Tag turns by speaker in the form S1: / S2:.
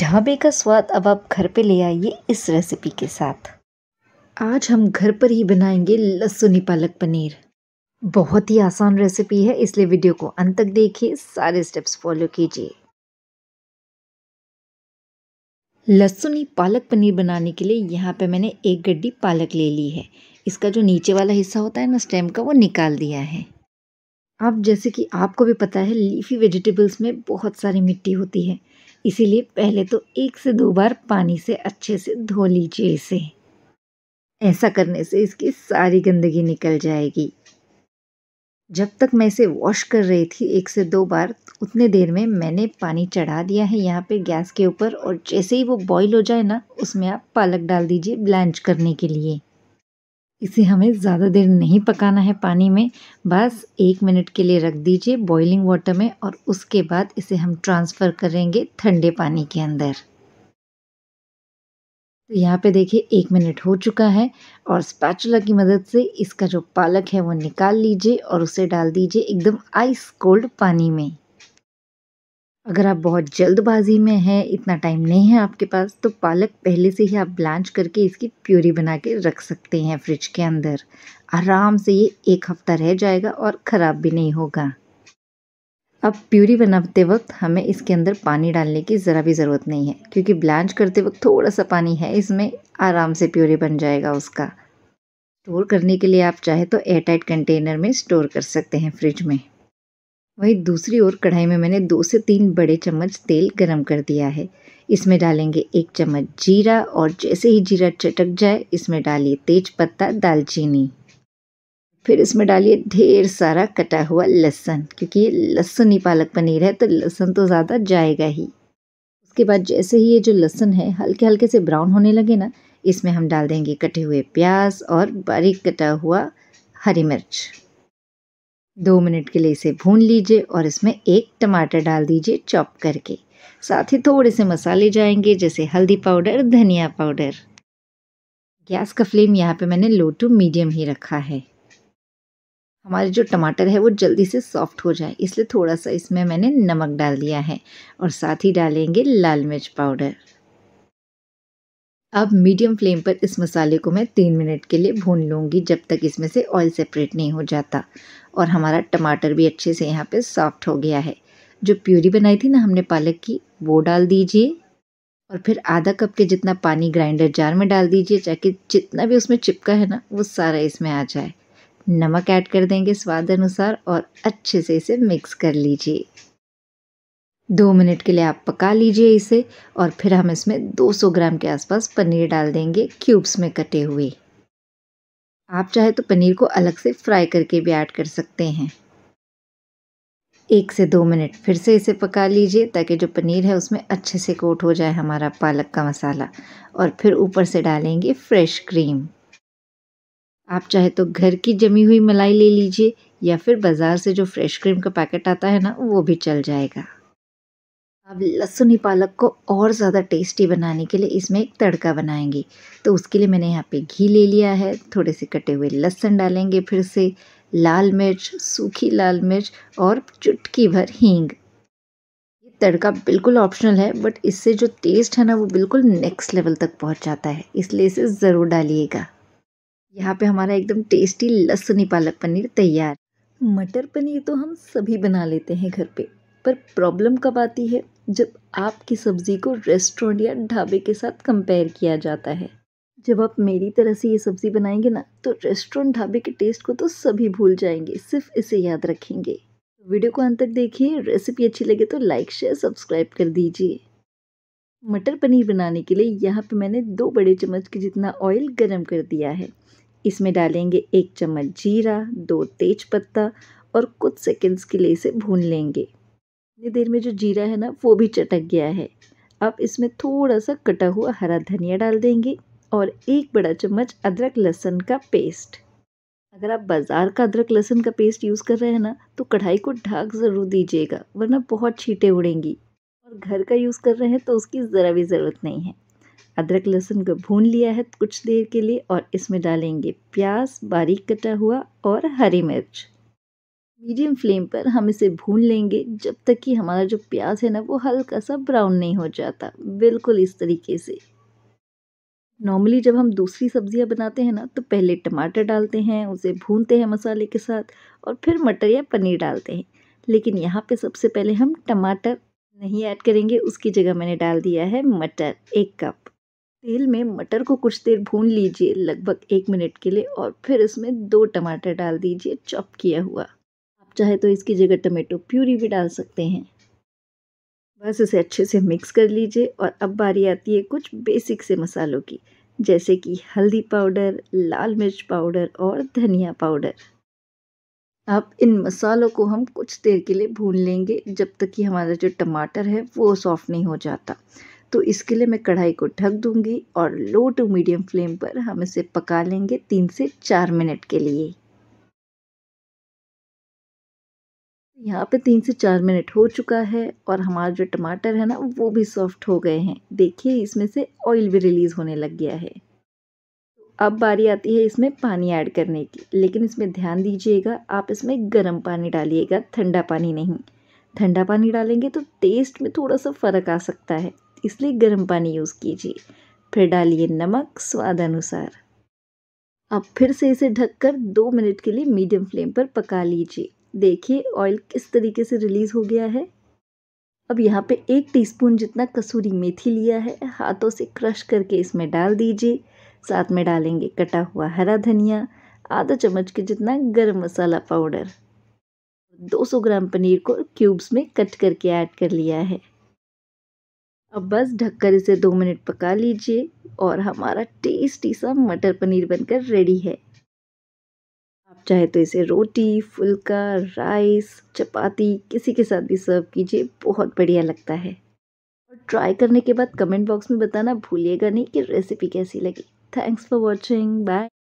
S1: ढाबे का स्वाद अब आप घर पे ले आइए इस रेसिपी के साथ आज हम घर पर ही बनाएंगे लहसुनी पालक पनीर बहुत ही आसान रेसिपी है इसलिए वीडियो को अंत तक देखिए सारे स्टेप्स फॉलो कीजिए लहसुनी पालक पनीर बनाने के लिए यहाँ पे मैंने एक गड्डी पालक ले ली है इसका जो नीचे वाला हिस्सा होता है ना स्टेम का वो निकाल दिया है अब जैसे कि आपको भी पता है लीफी वेजिटेबल्स में बहुत सारी मिट्टी होती है इसीलिए पहले तो एक से दो बार पानी से अच्छे से धो लीजिए इसे ऐसा करने से इसकी सारी गंदगी निकल जाएगी जब तक मैं इसे वॉश कर रही थी एक से दो बार उतने देर में मैंने पानी चढ़ा दिया है यहाँ पे गैस के ऊपर और जैसे ही वो बॉईल हो जाए ना उसमें आप पालक डाल दीजिए ब्लैंच करने के लिए इसे हमें ज़्यादा देर नहीं पकाना है पानी में बस एक मिनट के लिए रख दीजिए बॉइलिंग वाटर में और उसके बाद इसे हम ट्रांसफ़र करेंगे ठंडे पानी के अंदर तो यहाँ पे देखिए एक मिनट हो चुका है और स्पैचुला की मदद से इसका जो पालक है वो निकाल लीजिए और उसे डाल दीजिए एकदम आइस कोल्ड पानी में अगर आप बहुत जल्दबाजी में हैं इतना टाइम नहीं है आपके पास तो पालक पहले से ही आप ब्लांच करके इसकी प्यूरी बना के रख सकते हैं फ्रिज के अंदर आराम से ये एक हफ्ता रह जाएगा और ख़राब भी नहीं होगा अब प्यूरी बनाते वक्त हमें इसके अंदर पानी डालने की ज़रा भी ज़रूरत नहीं है क्योंकि ब्लांच करते वक्त थोड़ा सा पानी है इसमें आराम से प्यूरी बन जाएगा उसका स्टोर करने के लिए आप चाहे तो एयरटाइट कंटेनर में स्टोर कर सकते हैं फ्रिज में वहीं दूसरी ओर कढ़ाई में मैंने दो से तीन बड़े चम्मच तेल गरम कर दिया है इसमें डालेंगे एक चम्मच जीरा और जैसे ही जीरा चटक जाए इसमें डालिए तेज पत्ता दालचीनी फिर इसमें डालिए ढेर सारा कटा हुआ लहसन क्योंकि ये लहसुन ही पालक पनीर है तो लहसुन तो ज़्यादा जाएगा ही उसके बाद जैसे ही ये जो लहसुन है हल्के हल्के से ब्राउन होने लगे ना इसमें हम डाल देंगे कटे हुए प्याज और बारीक कटा हुआ हरी मिर्च दो मिनट के लिए इसे भून लीजिए और इसमें एक टमाटर डाल दीजिए चॉप करके साथ ही थोड़े से मसाले जाएंगे जैसे हल्दी पाउडर धनिया पाउडर गैस का फ्लेम यहाँ पे मैंने लो टू मीडियम ही रखा है हमारे जो टमाटर है वो जल्दी से सॉफ्ट हो जाए इसलिए थोड़ा सा इसमें मैंने नमक डाल दिया है और साथ ही डालेंगे लाल मिर्च पाउडर अब मीडियम फ्लेम पर इस मसाले को मैं तीन मिनट के लिए भून लूँगी जब तक इसमें से ऑयल सेपरेट नहीं हो जाता और हमारा टमाटर भी अच्छे से यहाँ पे सॉफ्ट हो गया है जो प्यूरी बनाई थी ना हमने पालक की वो डाल दीजिए और फिर आधा कप के जितना पानी ग्राइंडर जार में डाल दीजिए ताकि जितना भी उसमें चिपका है ना वो सारा इसमें आ जाए नमक ऐड कर देंगे स्वाद अनुसार और अच्छे से इसे मिक्स कर लीजिए दो मिनट के लिए आप पका लीजिए इसे और फिर हम इसमें 200 ग्राम के आसपास पनीर डाल देंगे क्यूब्स में कटे हुए आप चाहे तो पनीर को अलग से फ्राई करके भी ऐड कर सकते हैं एक से दो मिनट फिर से इसे पका लीजिए ताकि जो पनीर है उसमें अच्छे से कोट हो जाए हमारा पालक का मसाला और फिर ऊपर से डालेंगे फ्रेश क्रीम आप चाहे तो घर की जमी हुई मलाई ले लीजिए या फिर बाज़ार से जो फ्रेश क्रीम का पैकेट आता है ना वो भी चल जाएगा अब लहसुनी पालक को और ज़्यादा टेस्टी बनाने के लिए इसमें एक तड़का बनाएंगे तो उसके लिए मैंने यहाँ पे घी ले लिया है थोड़े से कटे हुए लहसुन डालेंगे फिर से लाल मिर्च सूखी लाल मिर्च और चुटकी भर हींग ये तड़का बिल्कुल ऑप्शनल है बट इससे जो टेस्ट है ना वो बिल्कुल नेक्स्ट लेवल तक पहुँच जाता है इसलिए इसे ज़रूर डालिएगा यहाँ पे हमारा एकदम टेस्टी लहसुनी पालक पनीर तैयार मटर पनीर तो हम सभी बना लेते हैं घर पे पर प्रॉब्लम कब आती है जब आपकी सब्ज़ी को रेस्टोरेंट या ढाबे के साथ कंपेयर किया जाता है जब आप मेरी तरह से ये सब्ज़ी बनाएंगे ना तो रेस्टोरेंट ढाबे के टेस्ट को तो सभी भूल जाएंगे सिर्फ इसे याद रखेंगे वीडियो को अंत तक देखिए रेसिपी अच्छी लगे तो लाइक शेयर सब्सक्राइब कर दीजिए मटर पनीर बनाने के लिए यहाँ पर मैंने दो बड़े चम्मच के जितना ऑयल गर्म कर दिया है इसमें डालेंगे एक चम्मच जीरा दो तेज पत्ता और कुछ सेकेंड्स के लिए इसे भून लेंगे इतनी देर में जो जीरा है ना वो भी चटक गया है अब इसमें थोड़ा सा कटा हुआ हरा धनिया डाल देंगे और एक बड़ा चम्मच अदरक लहसुन का पेस्ट अगर आप बाज़ार का अदरक लहसुन का पेस्ट यूज़ कर रहे हैं ना तो कढ़ाई को ढाक ज़रूर दीजिएगा वरना बहुत छीटे उड़ेंगी और घर का यूज़ कर रहे हैं तो उसकी ज़रा भी ज़रूरत नहीं है अदरक लहसुन को भून लिया है कुछ देर के लिए और इसमें डालेंगे प्याज बारीक कटा हुआ और हरी मिर्च मीडियम फ्लेम पर हम इसे भून लेंगे जब तक कि हमारा जो प्याज है ना वो हल्का सा ब्राउन नहीं हो जाता बिल्कुल इस तरीके से नॉर्मली जब हम दूसरी सब्जियां बनाते हैं ना तो पहले टमाटर डालते हैं उसे भूनते हैं मसाले के साथ और फिर मटर या पनीर डालते हैं लेकिन यहाँ पे सबसे पहले हम टमाटर नहीं ऐड करेंगे उसकी जगह मैंने डाल दिया है मटर एक कप तेल में मटर को कुछ देर भून लीजिए लगभग एक मिनट के लिए और फिर इसमें दो टमाटर डाल दीजिए चॉप किया हुआ चाहे तो इसकी जगह टमेटो प्यूरी भी डाल सकते हैं बस इसे अच्छे से मिक्स कर लीजिए और अब बारी आती है कुछ बेसिक से मसालों की जैसे कि हल्दी पाउडर लाल मिर्च पाउडर और धनिया पाउडर अब इन मसालों को हम कुछ देर के लिए भून लेंगे जब तक कि हमारा जो टमाटर है वो सॉफ्ट नहीं हो जाता तो इसके लिए मैं कढ़ाई को ढक दूंगी और लो टू मीडियम फ्लेम पर हम इसे पका लेंगे तीन से चार मिनट के लिए यहाँ पे तीन से चार मिनट हो चुका है और हमारे जो टमाटर है ना वो भी सॉफ्ट हो गए हैं देखिए इसमें से ऑयल भी रिलीज़ होने लग गया है अब बारी आती है इसमें पानी ऐड करने की लेकिन इसमें ध्यान दीजिएगा आप इसमें गर्म पानी डालिएगा ठंडा पानी नहीं ठंडा पानी डालेंगे तो टेस्ट में थोड़ा सा फ़र्क आ सकता है इसलिए गर्म पानी यूज़ कीजिए फिर डालिए नमक स्वाद अनुसार अब फिर से इसे ढककर दो मिनट के लिए मीडियम फ्लेम पर पका लीजिए देखिए ऑयल किस तरीके से रिलीज़ हो गया है अब यहाँ पे एक टीस्पून जितना कसूरी मेथी लिया है हाथों से क्रश करके इसमें डाल दीजिए साथ में डालेंगे कटा हुआ हरा धनिया आधा चम्मच के जितना गर्म मसाला पाउडर 200 ग्राम पनीर को क्यूब्स में कट करके ऐड कर लिया है अब बस ढककर इसे दो मिनट पका लीजिए और हमारा टेस्टी सा मटर पनीर बनकर रेडी है चाहे तो इसे रोटी फुल्का राइस चपाती किसी के साथ भी सर्व कीजिए बहुत बढ़िया लगता है और ट्राई करने के बाद कमेंट बॉक्स में बताना भूलिएगा नहीं कि रेसिपी कैसी लगी थैंक्स फॉर वॉचिंग बाय